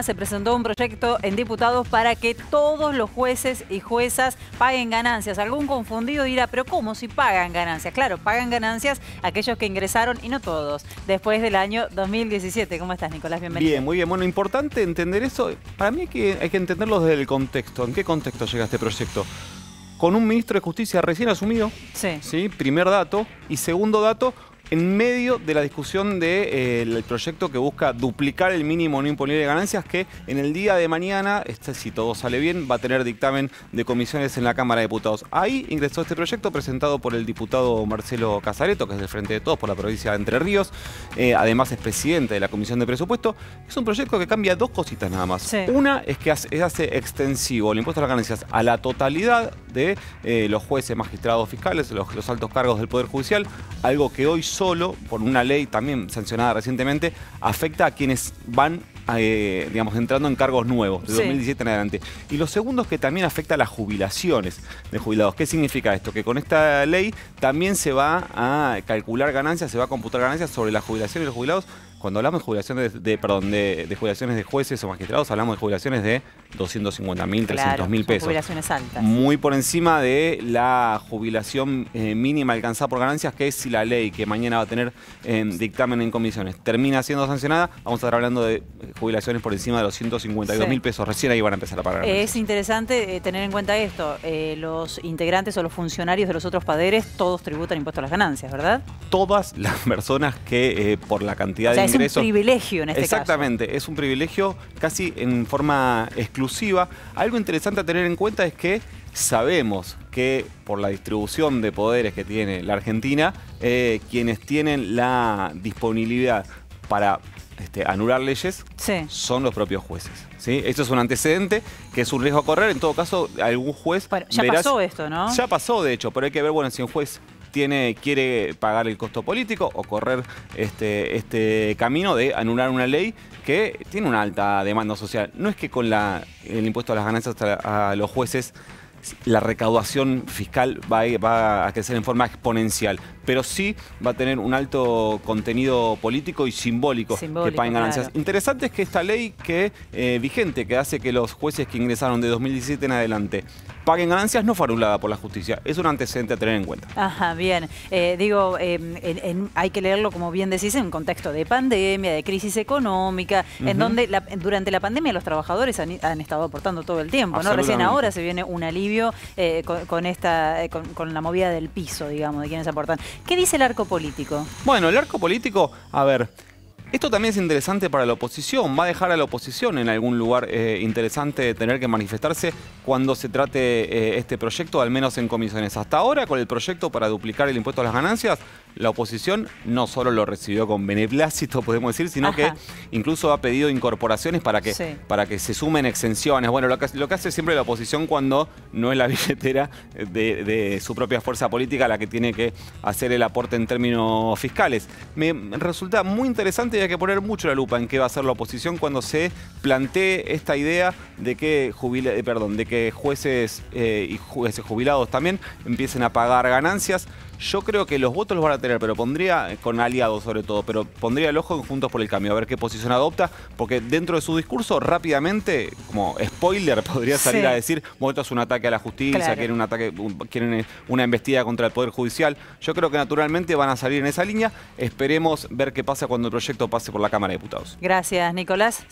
Se presentó un proyecto en diputados para que todos los jueces y juezas paguen ganancias. Algún confundido dirá, pero ¿cómo si pagan ganancias? Claro, pagan ganancias aquellos que ingresaron, y no todos, después del año 2017. ¿Cómo estás, Nicolás? Bienvenido. Bien, muy bien. Bueno, importante entender eso. Para mí hay que, hay que entenderlo desde el contexto. ¿En qué contexto llega este proyecto? Con un ministro de Justicia recién asumido, sí. ¿sí? primer dato, y segundo dato, en medio de la discusión del eh, proyecto que busca duplicar el mínimo no imponible de ganancias, que en el día de mañana, este, si todo sale bien, va a tener dictamen de comisiones en la Cámara de Diputados. Ahí ingresó este proyecto presentado por el diputado Marcelo Casareto, que es del Frente de Todos por la provincia de Entre Ríos, eh, además es presidente de la Comisión de Presupuesto. Es un proyecto que cambia dos cositas nada más. Una es que hace, hace, extensivo el impuesto a las ganancias a la totalidad de eh, los jueces, magistrados, fiscales, los, los altos cargos del Poder Judicial, algo que hoy solo, por una ley también sancionada recientemente, afecta a quienes van eh, digamos, entrando en cargos nuevos, de 2017 en adelante. Y lo segundo es que también afecta a las jubilaciones de jubilados. ¿Qué significa esto? Que con esta ley también se va a calcular ganancias, se va a computar ganancias sobre la jubilación de los jubilados cuando hablamos de jubilaciones de, perdón, de, jubilaciones de jueces o magistrados, hablamos de jubilaciones de 250 mil, 300 mil pesos. Jubilaciones altas. Muy por encima de la jubilación eh, mínima alcanzada por ganancias, que es si la ley que mañana va a tener eh, dictamen en comisiones termina siendo sancionada, vamos a estar hablando de eh, jubilaciones por encima de los 152 mil pesos. Recién ahí van a empezar a pagar. Es interesante tener en cuenta esto. los integrantes o los funcionarios de los otros padres, todos tributan impuestos a las ganancias, ¿verdad? Todas las personas que por la cantidad de es un privilegio en este Exactamente, es un privilegio casi en forma exclusiva. Algo interesante a tener en cuenta es que sabemos que por la distribución de poderes que tiene la Argentina, eh, quienes tienen la disponibilidad para este, anular leyes son los propios jueces. ¿sí? Esto es un antecedente que es un riesgo a correr. En todo caso, algún juez... ya pasó esto, ¿no? Ya pasó, de hecho, pero hay que ver, bueno, si un juez quiere pagar el costo político o correr este, este camino de anular una ley que tiene una alta demanda social. No es que con la, el impuesto a las ganancias a los jueces la recaudación fiscal va a, crecer en forma exponencial, pero sí va a tener un alto contenido político y simbólico, que paguen ganancias. Interesante es que esta ley que eh, vigente, que hace que los jueces que ingresaron de 2017 en adelante paguen ganancias no farulada por la justicia. Es un antecedente a tener en cuenta. Ajá, bien. Eh, digo, em, hay que leerlo, como bien decís, en contexto de pandemia, de crisis económica, en donde durante la pandemia los trabajadores han, estado aportando todo el tiempo, ¿no? Recién ahora se viene un alivio eh, con, esta, eh, con, la movida del piso, digamos, de quienes aportan. ¿Qué dice el arco político? Bueno, el arco político, a ver... Esto también es interesante para la oposición, va a dejar a la oposición en algún lugar interesante de tener que manifestarse cuando se trate eh, este proyecto, al menos en comisiones. Hasta ahora, con el proyecto para duplicar el impuesto a las ganancias, la oposición no solo lo recibió con beneplácito, podemos decir, sino que incluso ha pedido incorporaciones para que, para que se sumen exenciones. Bueno, lo que, hace siempre la oposición cuando no es la billetera de, su propia fuerza política la que tiene que hacer el aporte en términos fiscales. Me resulta muy interesante y hay que poner mucho la lupa en qué va a hacer la oposición cuando se plantee esta idea de que eh, perdón, de que jueces eh, y jueces jubilados también empiecen a pagar ganancias. Yo creo que los votos los van a tener, pero pondría, eh, con aliados sobre todo, pero pondría el ojo en Juntos por el Cambio, a ver qué posición adopta, porque dentro de su discurso rápidamente, como spoiler, podría salir a decir, bueno, esto es un ataque a la justicia, quieren, un ataque, quieren eh, una embestida contra el Poder Judicial. Yo creo que naturalmente van a salir en esa línea. Esperemos ver qué pasa cuando el proyecto pase por la Cámara de Diputados. Gracias, Nicolás.